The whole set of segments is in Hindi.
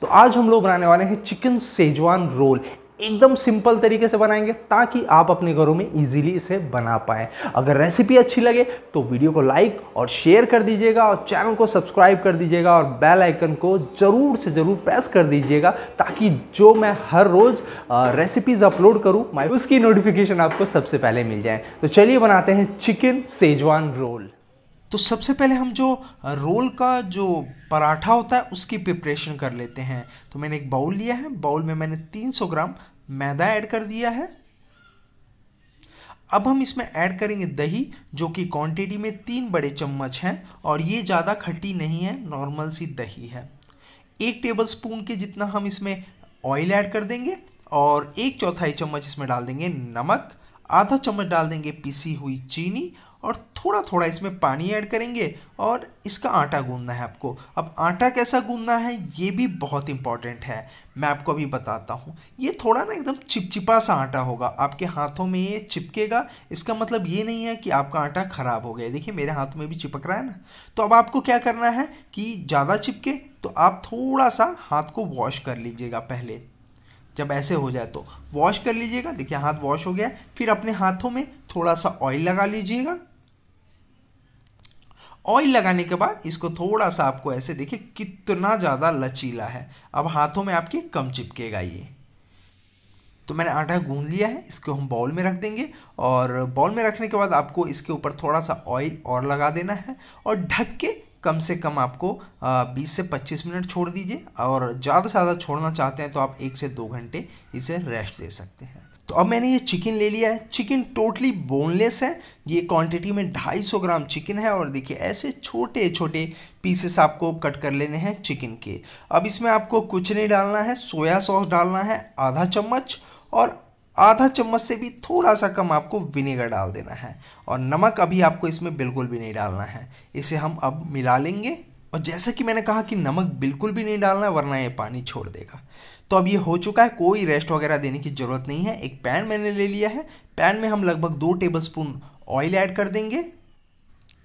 तो आज हम लोग बनाने वाले हैं चिकन सेजवान रोल एकदम सिंपल तरीके से बनाएंगे ताकि आप अपने घरों में इजीली इसे बना पाएं अगर रेसिपी अच्छी लगे तो वीडियो को लाइक और शेयर कर दीजिएगा और चैनल को सब्सक्राइब कर दीजिएगा और बेल आइकन को ज़रूर से ज़रूर प्रेस कर दीजिएगा ताकि जो मैं हर रोज़ रेसिपीज़ अपलोड करूँ माइ उसकी नोटिफिकेशन आपको सबसे पहले मिल जाए तो चलिए बनाते हैं चिकन सेजवान रोल तो सबसे पहले हम जो रोल का जो पराठा होता है उसकी प्रिपरेशन कर लेते हैं तो मैंने एक बाउल लिया है बाउल में मैंने 300 ग्राम मैदा ऐड कर दिया है अब हम इसमें ऐड करेंगे दही जो कि क्वांटिटी में तीन बड़े चम्मच हैं और ये ज़्यादा खट्टी नहीं है नॉर्मल सी दही है एक टेबल स्पून के जितना हम इसमें ऑयल ऐड कर देंगे और एक चौथाई चम्मच इसमें डाल देंगे नमक आधा चम्मच डाल देंगे पिसी हुई चीनी और थोड़ा थोड़ा इसमें पानी ऐड करेंगे और इसका आटा गूंदना है आपको अब आटा कैसा गूंदना है ये भी बहुत इंपॉर्टेंट है मैं आपको अभी बताता हूँ ये थोड़ा ना एकदम चिपचिपा सा आटा होगा आपके हाथों में ये चिपकेगा इसका मतलब ये नहीं है कि आपका आटा ख़राब हो गया देखिए मेरे हाथों में भी चिपक रहा है ना तो अब आपको क्या करना है कि ज़्यादा चिपके तो आप थोड़ा सा हाथ को वॉश कर लीजिएगा पहले जब ऐसे हो जाए तो वॉश कर लीजिएगा देखिए हाथ वॉश हो गया फिर अपने हाथों में थोड़ा सा ऑयल लगा लीजिएगा ऑयल लगाने के बाद इसको थोड़ा सा आपको ऐसे देखिए कितना ज़्यादा लचीला है अब हाथों में आपके कम चिपकेगा ये तो मैंने आटा गूंद लिया है इसको हम बाउल में रख देंगे और बाउल में रखने के बाद आपको इसके ऊपर थोड़ा सा ऑयल और लगा देना है और ढक के कम से कम आपको 20 से 25 मिनट छोड़ दीजिए और ज़्यादा से ज़्यादा छोड़ना चाहते हैं तो आप एक से दो घंटे इसे रेस्ट दे सकते हैं तो अब मैंने ये चिकन ले लिया है चिकन टोटली बोनलेस है ये क्वांटिटी में 250 ग्राम चिकन है और देखिए ऐसे छोटे छोटे पीसेस आपको कट कर लेने हैं चिकन के अब इसमें आपको कुछ नहीं डालना है सोया सॉस डालना है आधा चम्मच और आधा चम्मच से भी थोड़ा सा कम आपको विनेगर डाल देना है और नमक अभी आपको इसमें बिल्कुल भी नहीं डालना है इसे हम अब मिला लेंगे और जैसा कि मैंने कहा कि नमक बिल्कुल भी नहीं डालना है वरना ये पानी छोड़ देगा तो अब ये हो चुका है कोई रेस्ट वगैरह देने की ज़रूरत नहीं है एक पैन मैंने ले लिया है पैन में हम लगभग दो टेबल स्पून ऑयल ऐड कर देंगे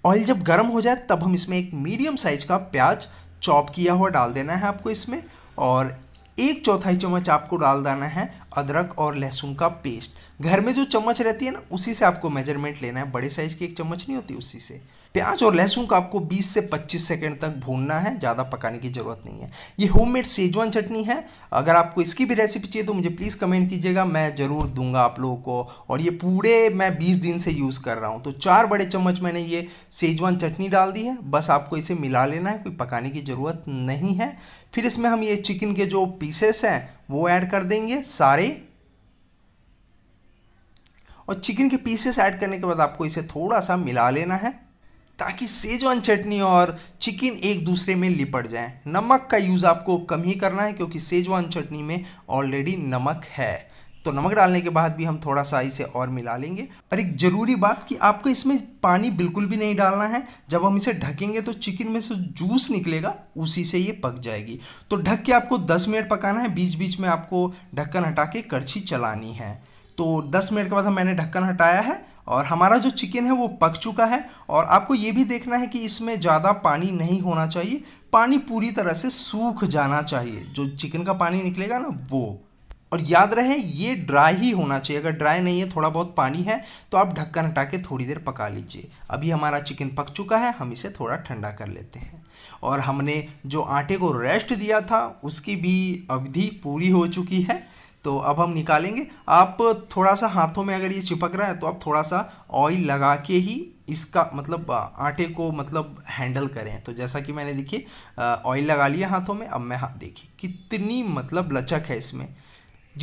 ऑयल जब गर्म हो जाए तब हम इसमें एक मीडियम साइज का प्याज चॉप किया हुआ डाल देना है आपको इसमें और एक चौथाई चम्मच आपको डाल देना है अदरक और लहसुन का पेस्ट घर में जो चम्मच रहती है ना उसी से आपको मेजरमेंट लेना है बड़े साइज़ की एक चम्मच नहीं होती उसी से प्याज और लहसुन का आपको 20 से 25 सेकंड तक भूनना है ज़्यादा पकाने की ज़रूरत नहीं है ये होममेड सेजवान चटनी है अगर आपको इसकी भी रेसिपी चाहिए तो मुझे प्लीज़ कमेंट कीजिएगा मैं ज़रूर दूंगा आप लोगों को और ये पूरे मैं 20 दिन से यूज़ कर रहा हूँ तो चार बड़े चम्मच मैंने ये सेजवान चटनी डाल दी है बस आपको इसे मिला लेना है कोई पकाने की ज़रूरत नहीं है फिर इसमें हम ये चिकन के जो पीसेस हैं वो ऐड कर देंगे सारे और चिकन के पीसेस ऐड करने के बाद आपको इसे थोड़ा सा मिला लेना है ताकि सेजवान चटनी और चिकन एक दूसरे में लिपट जाए नमक का यूज़ आपको कम ही करना है क्योंकि सेजवान चटनी में ऑलरेडी नमक है तो नमक डालने के बाद भी हम थोड़ा सा इसे और मिला लेंगे और एक ज़रूरी बात कि आपको इसमें पानी बिल्कुल भी नहीं डालना है जब हम इसे ढकेंगे तो चिकन में से जूस निकलेगा उसी से ये पक जाएगी तो ढक के आपको 10 मिनट पकाना है बीच बीच में आपको ढक्कन हटा के करछी चलानी है तो 10 मिनट के बाद हम मैंने ढक्कन हटाया है और हमारा जो चिकन है वो पक चुका है और आपको ये भी देखना है कि इसमें ज़्यादा पानी नहीं होना चाहिए पानी पूरी तरह से सूख जाना चाहिए जो चिकन का पानी निकलेगा ना वो और याद रहे ये ड्राई ही होना चाहिए अगर ड्राई नहीं है थोड़ा बहुत पानी है तो आप ढक्कन हटा के थोड़ी देर पका लीजिए अभी हमारा चिकन पक चुका है हम इसे थोड़ा ठंडा कर लेते हैं और हमने जो आटे को रेस्ट दिया था उसकी भी अवधि पूरी हो चुकी है तो अब हम निकालेंगे आप थोड़ा सा हाथों में अगर ये चिपक रहा है तो आप थोड़ा सा ऑयल लगा के ही इसका मतलब आटे को मतलब हैंडल करें तो जैसा कि मैंने देखिए ऑयल लगा लिया हाथों में अब मैं हाथ देखिए कितनी मतलब लचक है इसमें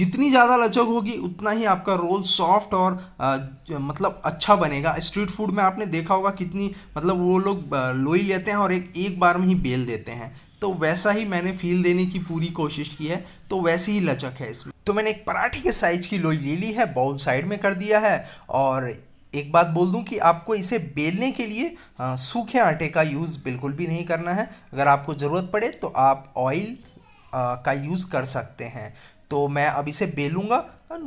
जितनी ज़्यादा लचक होगी उतना ही आपका रोल सॉफ्ट और आ, मतलब अच्छा बनेगा स्ट्रीट फूड में आपने देखा होगा कितनी मतलब वो लोग लोई लेते हैं और एक एक बार में ही बेल देते हैं तो वैसा ही मैंने फील देने की पूरी कोशिश की है तो वैसी ही लचक है इसमें तो मैंने एक पराठे के साइज़ की लोई ले ली है बाउल साइड में कर दिया है और एक बात बोल दूं कि आपको इसे बेलने के लिए सूखे आटे का यूज़ बिल्कुल भी नहीं करना है अगर आपको ज़रूरत पड़े तो आप ऑयल का यूज़ कर सकते हैं तो मैं अब इसे बेलूँगा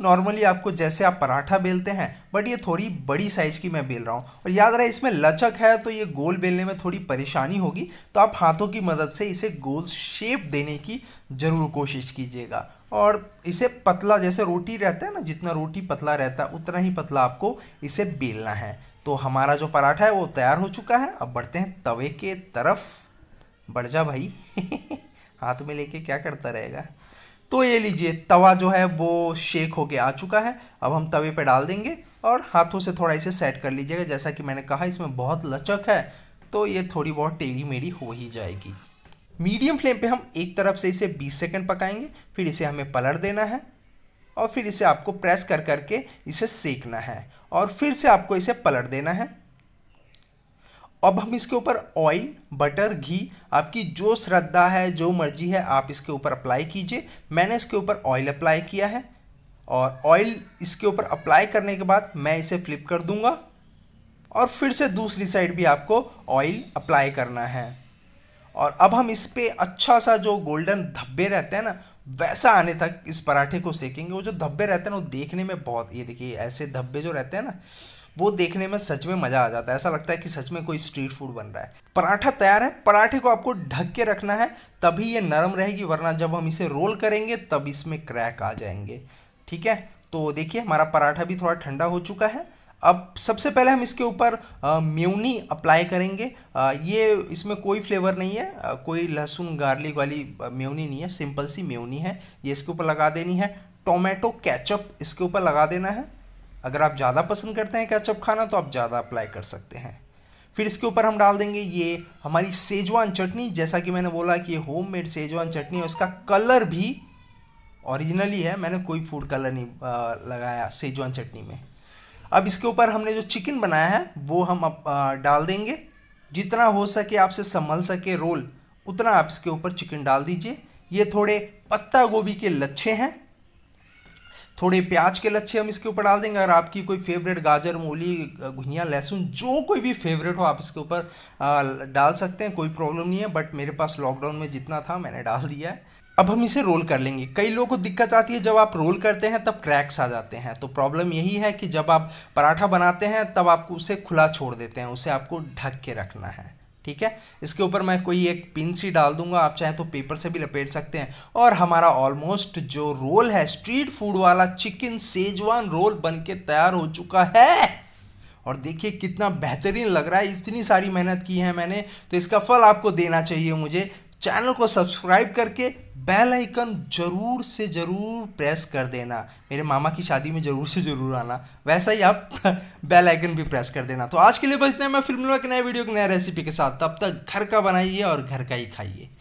नॉर्मली आपको जैसे आप पराठा बेलते हैं बट ये थोड़ी बड़ी साइज़ की मैं बेल रहा हूँ और याद रहे इसमें लचक है तो ये गोल बेलने में थोड़ी परेशानी होगी तो आप हाथों की मदद से इसे गोल शेप देने की ज़रूर कोशिश कीजिएगा और इसे पतला जैसे रोटी रहता है ना जितना रोटी पतला रहता है उतना ही पतला आपको इसे बेलना है तो हमारा जो पराठा है वो तैयार हो चुका है अब बढ़ते हैं तवे के तरफ बढ़ जा भाई हाथ में लेके क्या करता रहेगा तो ये लीजिए तवा जो है वो शेक होके आ चुका है अब हम तवे पे डाल देंगे और हाथों से थोड़ा इसे सेट कर लीजिएगा जैसा कि मैंने कहा इसमें बहुत लचक है तो ये थोड़ी बहुत टेढ़ी मेढ़ी हो ही जाएगी मीडियम फ्लेम पे हम एक तरफ से इसे 20 सेकंड पकाएंगे फिर इसे हमें पलट देना है और फिर इसे आपको प्रेस कर करके इसे सेकना है और फिर से आपको इसे पलट देना है अब हम इसके ऊपर ऑयल बटर घी आपकी जो श्रद्धा है जो मर्जी है आप इसके ऊपर अप्लाई कीजिए मैंने इसके ऊपर ऑयल अप्लाई किया है और ऑयल इसके ऊपर अप्लाई करने के बाद मैं इसे फ्लिप कर दूंगा और फिर से दूसरी साइड भी आपको ऑयल अप्लाई करना है और अब हम इस पर अच्छा सा जो गोल्डन धब्बे रहते हैं ना वैसा आने तक इस पराठे को सेकेंगे वो जो धब्बे रहते हैं ना वो देखने में बहुत ये देखिए ऐसे धब्बे जो रहते हैं ना वो देखने में सच में मज़ा आ जाता है ऐसा लगता है कि सच में कोई स्ट्रीट फूड बन रहा है पराठा तैयार है पराठे को आपको ढक के रखना है तभी ये नरम रहेगी वरना जब हम इसे रोल करेंगे तब इसमें क्रैक आ जाएंगे ठीक है तो देखिए हमारा पराठा भी थोड़ा ठंडा हो चुका है अब सबसे पहले हम इसके ऊपर म्यूनी अप्लाई करेंगे आ, ये इसमें कोई फ्लेवर नहीं है आ, कोई लहसुन गार्लिक वाली म्यूनी नहीं है सिंपल सी म्यूनी है ये इसके ऊपर लगा देनी है टोमेटो कैचअप इसके ऊपर लगा देना है अगर आप ज़्यादा पसंद करते हैं कैचअप खाना तो आप ज़्यादा अप्लाई कर सकते हैं फिर इसके ऊपर हम डाल देंगे ये हमारी सेजवान चटनी जैसा कि मैंने बोला कि ये होम मेड सेजवान चटनी है उसका कलर भी ओरिजिनली है मैंने कोई फूड कलर नहीं आ, लगाया सेजवान चटनी में अब इसके ऊपर हमने जो चिकन बनाया है वो हम अब डाल देंगे जितना हो सके आपसे संभल सके रोल उतना आप इसके ऊपर चिकन डाल दीजिए ये थोड़े पत्ता गोभी के लच्छे हैं थोड़े प्याज के लच्छे हम इसके ऊपर डाल देंगे अगर आपकी कोई फेवरेट गाजर मूली घुनिया लहसुन जो कोई भी फेवरेट हो आप इसके ऊपर डाल सकते हैं कोई प्रॉब्लम नहीं है बट मेरे पास लॉकडाउन में जितना था मैंने डाल दिया है अब हम इसे रोल कर लेंगे कई लोगों को दिक्कत आती है जब आप रोल करते हैं तब क्रैक्स आ जाते हैं तो प्रॉब्लम यही है कि जब आप पराठा बनाते हैं तब आपको उसे खुला छोड़ देते हैं उसे आपको ढक के रखना है ठीक है इसके ऊपर मैं कोई एक पिन सी डाल दूंगा आप चाहे तो पेपर से भी लपेट सकते हैं और हमारा ऑलमोस्ट जो रोल है स्ट्रीट फूड वाला चिकन सेजवान रोल बन के तैयार हो चुका है और देखिए कितना बेहतरीन लग रहा है इतनी सारी मेहनत की है मैंने तो इसका फल आपको देना चाहिए मुझे चैनल को सब्सक्राइब करके बेल आइकन ज़रूर से ज़रूर प्रेस कर देना मेरे मामा की शादी में ज़रूर से ज़रूर आना वैसा ही आप बेल आइकन भी प्रेस कर देना तो आज के लिए बचते हैं मैं फिल्म में एक नए वीडियो के नए रेसिपी के साथ तब तक घर का बनाइए और घर का ही खाइए